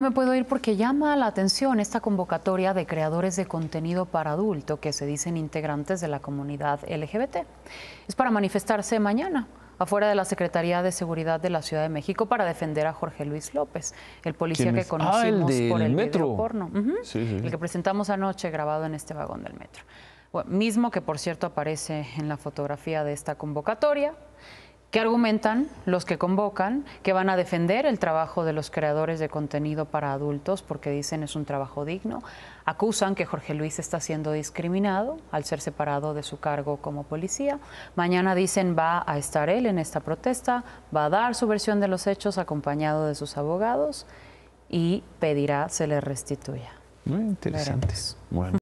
Me puedo ir porque llama la atención esta convocatoria de creadores de contenido para adulto que se dicen integrantes de la comunidad LGBT. Es para manifestarse mañana afuera de la Secretaría de Seguridad de la Ciudad de México para defender a Jorge Luis López, el policía que ah, conocimos por el metro. porno, el que presentamos anoche grabado en este vagón del metro. mismo que por cierto aparece en la fotografía de esta convocatoria. Que argumentan los que convocan que van a defender el trabajo de los creadores de contenido para adultos porque dicen es un trabajo digno? Acusan que Jorge Luis está siendo discriminado al ser separado de su cargo como policía. Mañana dicen va a estar él en esta protesta, va a dar su versión de los hechos acompañado de sus abogados y pedirá se le restituya. Muy interesantes. Bueno.